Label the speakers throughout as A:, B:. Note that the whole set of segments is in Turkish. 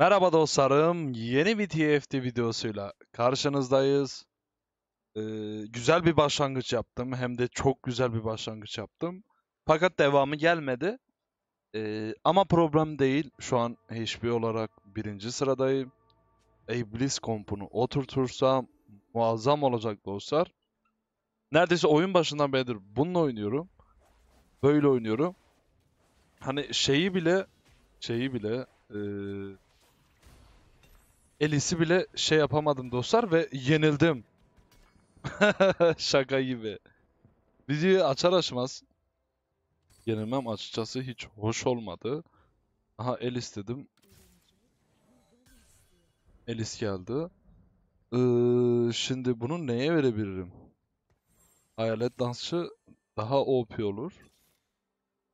A: Merhaba dostlarım. Yeni bir TFT videosuyla karşınızdayız. Ee, güzel bir başlangıç yaptım. Hem de çok güzel bir başlangıç yaptım. Fakat devamı gelmedi. Ee, ama problem değil. Şu an HP olarak birinci sıradayım. Iblis kompunu oturtursam muazzam olacak dostlar. Neredeyse oyun başından beridir bununla oynuyorum. Böyle oynuyorum. Hani şeyi bile şeyi bile eee Elis'i bile şey yapamadım dostlar ve yenildim. Şaka gibi. Videoyu açar açmaz. Yenilmem açıkçası hiç hoş olmadı. Aha Elis dedim. Elis geldi. Ee, şimdi bunu neye verebilirim? Hayalet dansçı daha OP olur.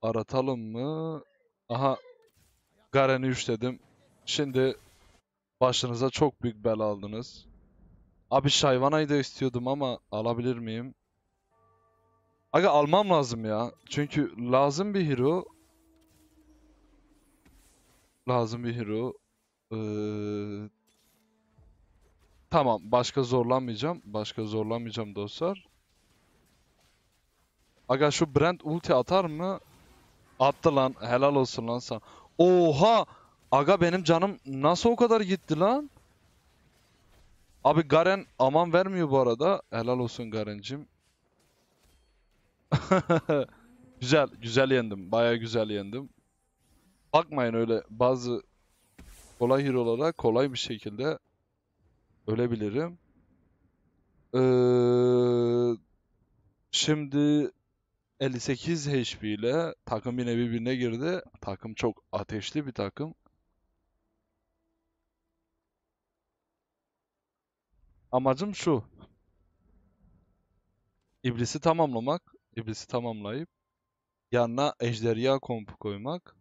A: Aratalım mı? Aha Garen'i 3 dedim. Şimdi Başınıza çok büyük bel aldınız. Abi Şayvana'yı da istiyordum ama alabilir miyim? Aga almam lazım ya. Çünkü lazım bir hero. Lazım bir hero. Ee... Tamam. Başka zorlanmayacağım. Başka zorlanmayacağım dostlar. Aga şu Brent ulti atar mı? Attı lan. Helal olsun lan sana. Oha! Aga benim canım nasıl o kadar gitti lan? Abi Garen aman vermiyor bu arada. Helal olsun Garen'cim. güzel, güzel yendim. Baya güzel yendim. Bakmayın öyle bazı kolay hero'lara kolay bir şekilde ölebilirim. Ee, şimdi 58 HP ile takım yine birbirine girdi. Takım çok ateşli bir takım. Amacım şu. İblisi tamamlamak. İblisi tamamlayıp yanına ejderha kompu koymak.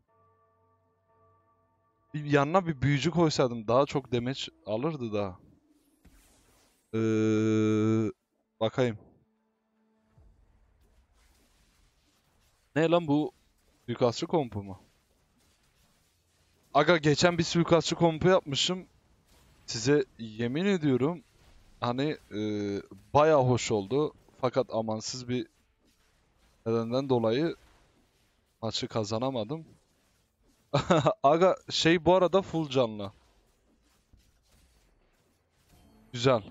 A: Yanına bir büyücü koysaydım daha çok demeç alırdı da. Ee, bakayım. Ne lan bu suikastçı kompu mu? Aga geçen bir suikastçı kompu yapmışım. Size yemin ediyorum hani e, baya hoş oldu. Fakat amansız bir nedenden dolayı maçı kazanamadım. Aga şey bu arada full canlı. Güzel.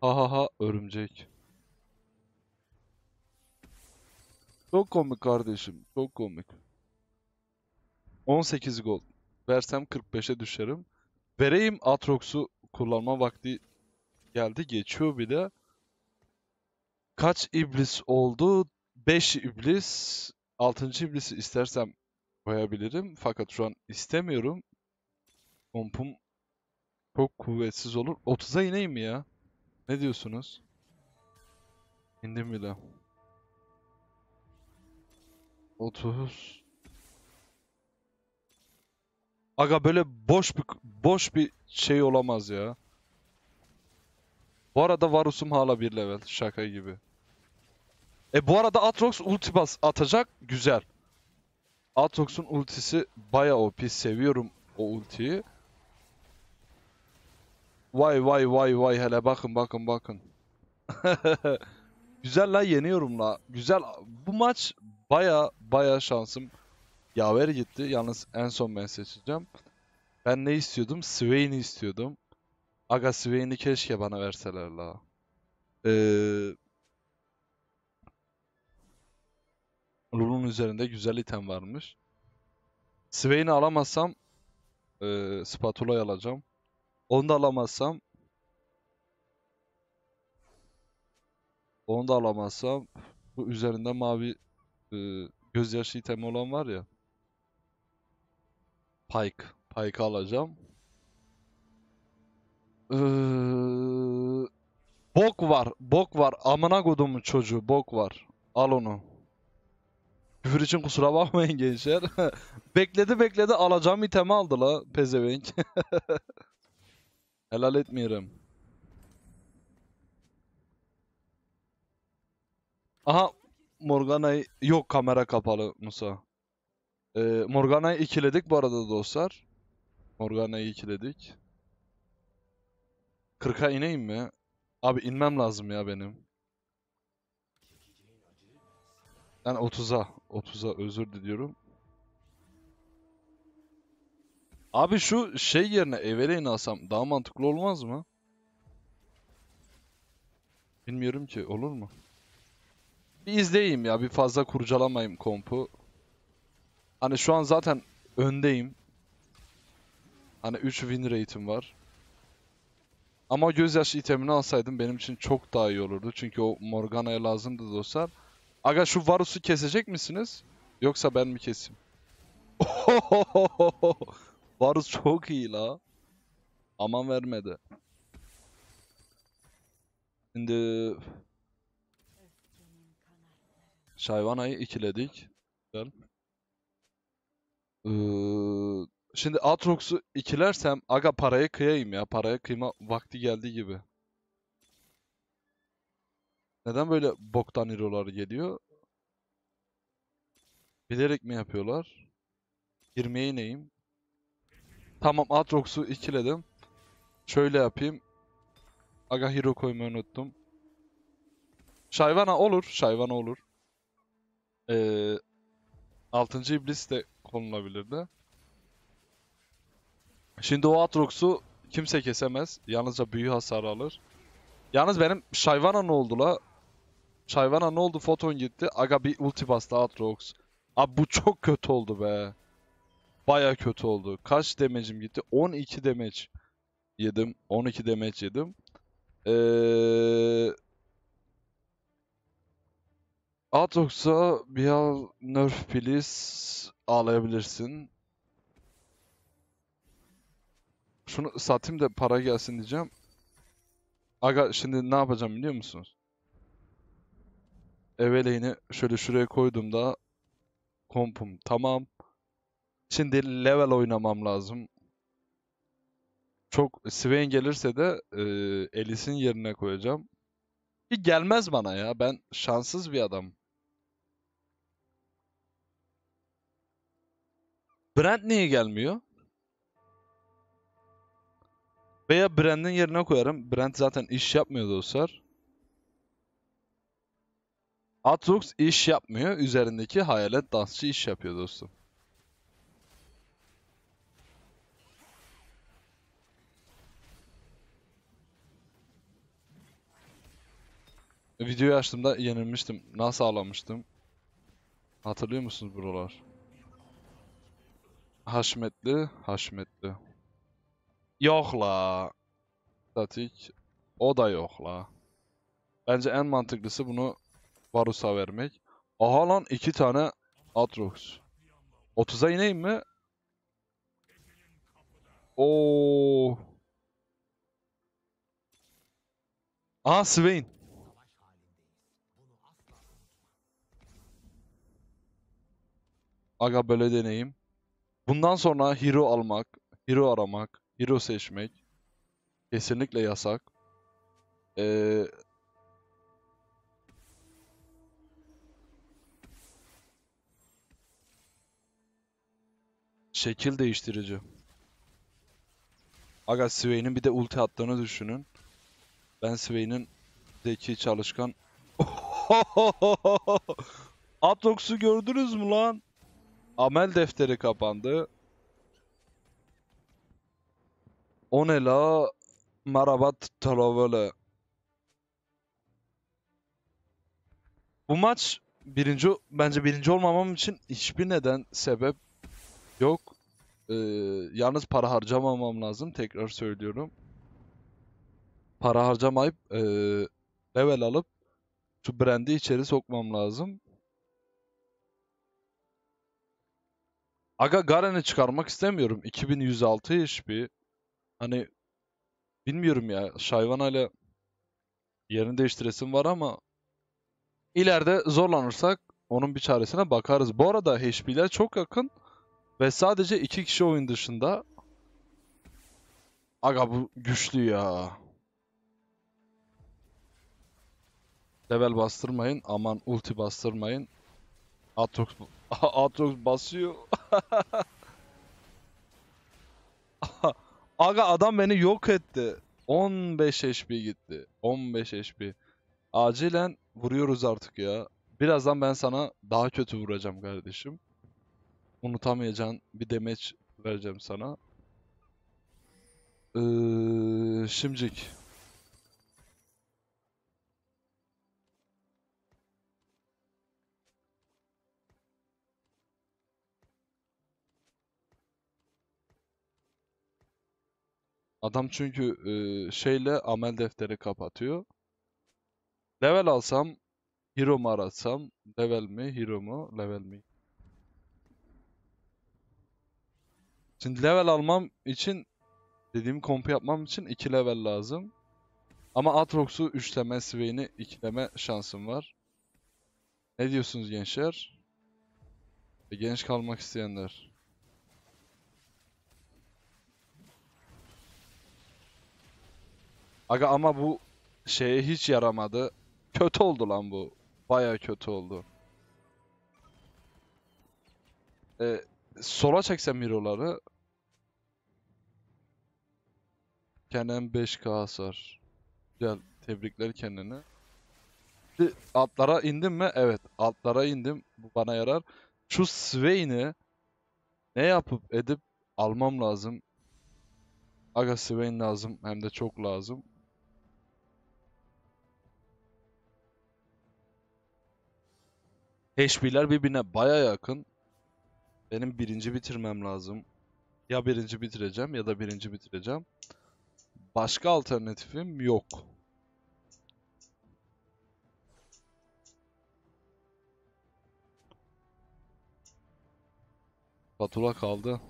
A: Ha ha ha örümcek. Çok komik kardeşim. Çok komik. 18 gol. Versem 45'e düşerim. Vereyim Atrox'u kullanma vakti geldi. Geçiyor bir de Kaç iblis oldu? 5 iblis. 6. iblisi istersem koyabilirim. Fakat şu an istemiyorum. pompum çok kuvvetsiz olur. 30'a ineyim mi ya? Ne diyorsunuz? İndim bile. 30 Aga böyle boş bir boş bir şey olamaz ya. Bu arada Varus'um hala bir level. Şaka gibi. E bu arada Atrox ulti bas atacak. Güzel. Atrox'un ultisi baya OP. Seviyorum o ultiyi. Vay vay vay vay hele bakın bakın bakın. Güzel la yeniyorum la. Güzel. Bu maç baya baya şansım Yaver gitti. Yalnız en son ben seçeceğim. Ben ne istiyordum? Swain'i istiyordum. Aga Swain'i keşke bana verseler la. Ee, Lulu'nun üzerinde güzel item varmış. Swain'i alamazsam e, spatula'yı alacağım. Onu da alamazsam onu da alamazsam bu üzerinde mavi e, gözyaşı itemi olan var ya. Pike. Pike alacağım. Ee, bok var. Bok var. Amına kodumun çocuğu. Bok var. Al onu. Küfür için kusura bakmayın gençler. bekledi bekledi alacağım itemi aldı la pezevenk. Helal etmiyorum. Aha Morgana'yı yok kamera kapalı Musa. Ee, Morgana'yı ikiledik bu arada dostlar. Morgana'yı ikiledik. 40'a ineyim mi? Abi inmem lazım ya benim. Yani 30'a. 30'a özür diliyorum. Abi şu şey yerine Eveleyn alsam daha mantıklı olmaz mı? Bilmiyorum ki olur mu? Bir izleyeyim ya bir fazla kurcalamayayım kompu. Hani şu an zaten öndeyim. Hani 3 win rate'im var. Ama gözyaşı itemini alsaydım benim için çok daha iyi olurdu. Çünkü o Morgana'ya lazımdı dostlar. Aga şu Varus'u kesecek misiniz? Yoksa ben mi keseyim? Varus çok iyi la. Aman vermedi. Şimdi... Şayvana'yı ikiledik. Güzel. Ee, şimdi Atrox'u ikilersem aga paraya kıyayım ya. Paraya kıyma vakti geldi gibi. Neden böyle boktan hero'lar geliyor? Bilerek mi yapıyorlar? Girmeye ineyim. Tamam Atrox'u ikiledim. Şöyle yapayım. Aga hero koymayı unuttum. Şayvana olur. Şayvana olur. Ee, 6. iblis de konulabilirdi. Şimdi o Aatrox'u kimse kesemez. Yalnızca büyü hasar alır. Yalnız benim Shyvana ne oldu la? Shyvana ne oldu? Foton gitti. Aga bir ulti bastı Aatrox. Abi bu çok kötü oldu be. Baya kötü oldu. Kaç damage'im gitti? 12 damage yedim. 12 damage yedim. Ee... Aatrox'a bir al nerf please ağlayabilirsin. Şunu satayım da para gelsin diyeceğim. Aga şimdi ne yapacağım biliyor musunuz? Eveleyni şöyle şuraya koyduğumda kompum tamam. Şimdi level oynamam lazım. Çok Swain gelirse de e, Elis'in yerine koyacağım. Bir gelmez bana ya. Ben şanssız bir adam. Brand niye gelmiyor? Veya Brand'in yerine koyarım. Brand zaten iş yapmıyor dostlar. Atrox iş yapmıyor. Üzerindeki hayalet dansçı iş yapıyor dostum. Videoyu açtığımda yenilmiştim. Nasıl ağlamıştım? Hatırlıyor musunuz buralar? Haşmetli, Haşmetli. Yokla, la. Statik. O da yokla. Bence en mantıklısı bunu Varus'a vermek. Aha lan iki tane Atrox. 30'a ineyim mi? Oo. Aha Swain. Aga böyle deneyim. Bundan sonra hero almak, hero aramak, hero seçmek kesinlikle yasak. Ee, şekil değiştirici. Aga Sway'nin bir de ulti attığını düşünün. Ben Sway'nin zeki çalışkan Aatrox'u gördünüz mü lan? Amel defteri kapandı. Onela Marabat Talavele. Bu maç birinci bence birinci olmamam için hiçbir neden sebep yok. Ee, yalnız para harcamamam lazım tekrar söylüyorum. Para harcamayıp e, level alıp şu brand'i içeri sokmam lazım. Aga Garen'i çıkarmak istemiyorum. 2106 bir, Hani bilmiyorum ya. Şayvan ile yerini değiştiresim var ama ileride zorlanırsak onun bir çaresine bakarız. Bu arada HP'ler çok yakın ve sadece iki kişi oyun dışında. Aga bu güçlü ya. Level bastırmayın. Aman ulti bastırmayın. Atrox Aatrox basıyor. Aga adam beni yok etti. 15 HP gitti. 15 HP. Acilen vuruyoruz artık ya. Birazdan ben sana daha kötü vuracağım kardeşim. Unutamayacağın bir demeç vereceğim sana. Ee, şimdilik Adam çünkü e, şeyle amel defteri kapatıyor. Level alsam, hero mu aratsam, level mi, hero mu, level mi? Şimdi level almam için, dediğim kompu yapmam için 2 level lazım. Ama Atrox'u üçleme, Swain'i ikileme şansım var. Ne diyorsunuz gençler? E, genç kalmak isteyenler. Aga ama bu şeye hiç yaramadı. Kötü oldu lan bu. Baya kötü oldu. Ee, sola çeksem miroları. Kenan 5k hasar. Güzel. Tebrikler kendine. altlara indim mi? Evet. Altlara indim. Bu bana yarar. Şu Swain'i ne yapıp edip almam lazım. Aga Swain lazım. Hem de çok lazım. HP'ler birbirine baya yakın. Benim birinci bitirmem lazım. Ya birinci bitireceğim ya da birinci bitireceğim. Başka alternatifim yok. Fatula kaldı.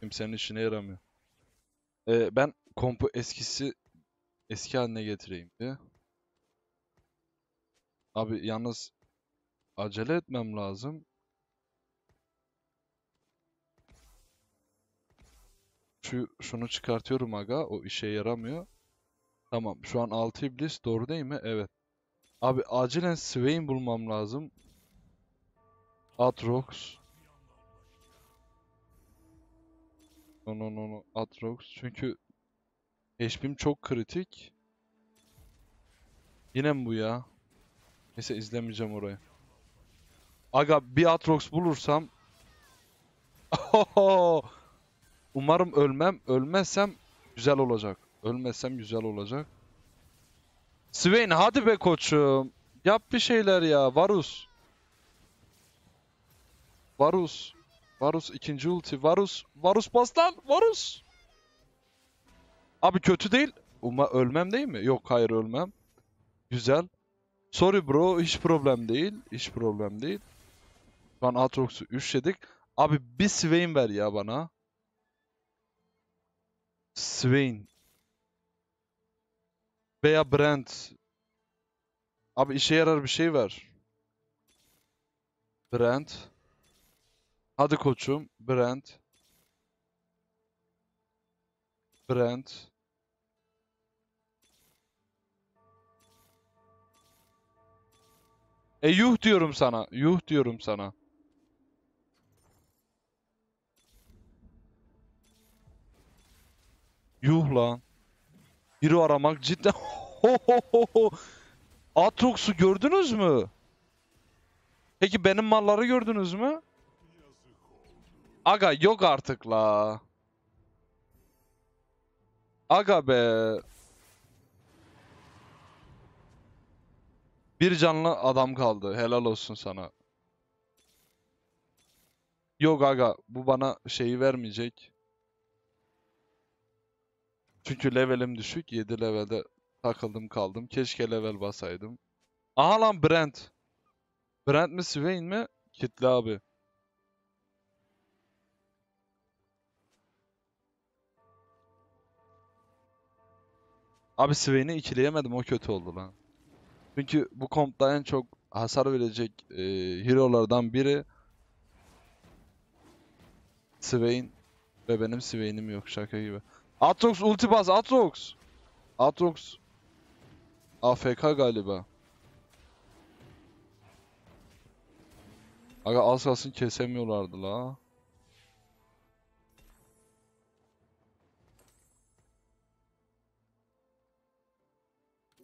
A: Kimsenin işine yaramıyor. Ee, ben kompu eskisi eski haline getireyim diye. Abi yalnız Acele etmem lazım. Şu, şunu çıkartıyorum aga. O işe yaramıyor. Tamam. Şu an 6 iblis. Doğru değil mi? Evet. Abi acilen Swain bulmam lazım. Atrox. No no no no. Atrox. Çünkü HP'm çok kritik. Yine mi bu ya? Neyse izlemeyeceğim orayı. Aga bir Atrox bulursam Umarım ölmem. Ölmezsem güzel olacak. Ölmezsem güzel olacak. Swain hadi be koçum. Yap bir şeyler ya. Varus. Varus. Varus ikinci ulti. Varus. Varus bas lan. Varus. Abi kötü değil. Uma ölmem değil mi? Yok hayır ölmem. Güzel. Sorry bro. Hiç problem değil. Hiç problem değil. Şu an Aatrox'u 3 Abi bir Swain ver ya bana. Swain. Veya Brent. Abi işe yarar bir şey ver. Brent. Hadi koçum. Brent. Brent. E yuh diyorum sana. Yuh diyorum sana. Yuh lan. Hero aramak cidden. Atrox'u gördünüz mü? Peki benim malları gördünüz mü? Aga yok artık la. Aga be. Bir canlı adam kaldı. Helal olsun sana. Yok aga bu bana şeyi vermeyecek. Çünkü levelim düşük. 7 levelde takıldım kaldım. Keşke level basaydım. Aha lan Brent. Brent mi Swain mi? Kitle abi. Abi Swain'i ikileyemedim o kötü oldu lan. Çünkü bu kompta en çok hasar verecek e, hero'lardan biri Swain ve benim Swain'im yok şaka gibi. Atrox ulti bas Atrox. Atrox. AFK galiba. Aga az kesemiyorlardı la.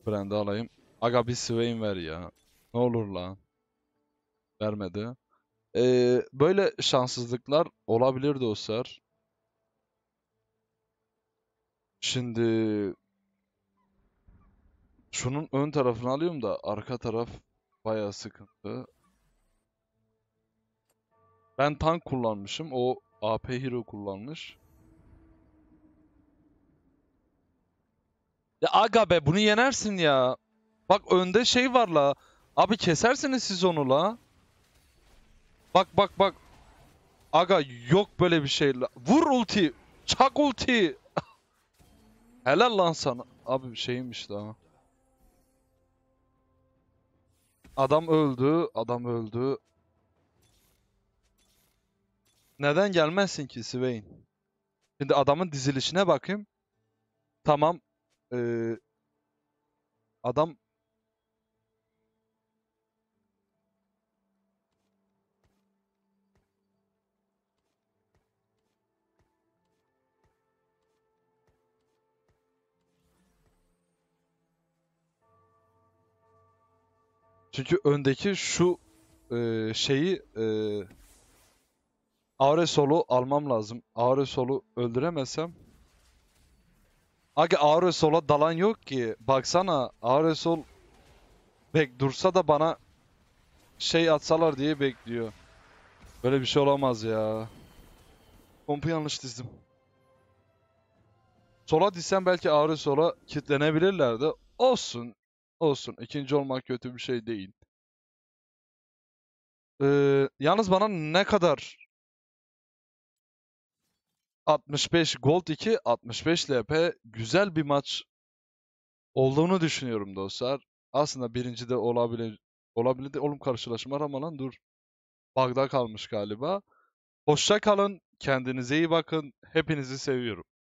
A: Brand'ı alayım. Aga bir Swain ver ya. Ne olur la. Vermedi. Ee, böyle şanssızlıklar olabilir dostlar. Şimdi şunun ön tarafını alıyorum da arka taraf bayağı sıkıntı. Ben tank kullanmışım. O AP Hero kullanmış. Ya aga be bunu yenersin ya. Bak önde şey var la. Abi kesersiniz siz onu la. Bak bak bak. Aga yok böyle bir şey la. Vur ulti. Çak ulti. Helal lan sana. Abi şeymiş daha. Adam öldü, adam öldü. Neden gelmezsin ki Swain? Şimdi adamın dizilişine bakayım. Tamam. Ee, adam Çünkü öndeki şu e, şeyi e, Auresol'u almam lazım. Auresol'u öldüremezsem Aga Auresol'a dalan yok ki. Baksana Auresol bek dursa da bana şey atsalar diye bekliyor. Böyle bir şey olamaz ya. Pompu yanlış dizdim. Sola dizsem belki Auresol'a kitlenebilirlerdi. Olsun. Olsun. İkinci olmak kötü bir şey değil. Ee, yalnız bana ne kadar 65 Gold 2 65 LP güzel bir maç olduğunu düşünüyorum dostlar. Aslında birinci de olabilir. Olabilir de oğlum karşılaşma lan dur. Bagda kalmış galiba. Hoşça kalın. Kendinize iyi bakın. Hepinizi seviyorum.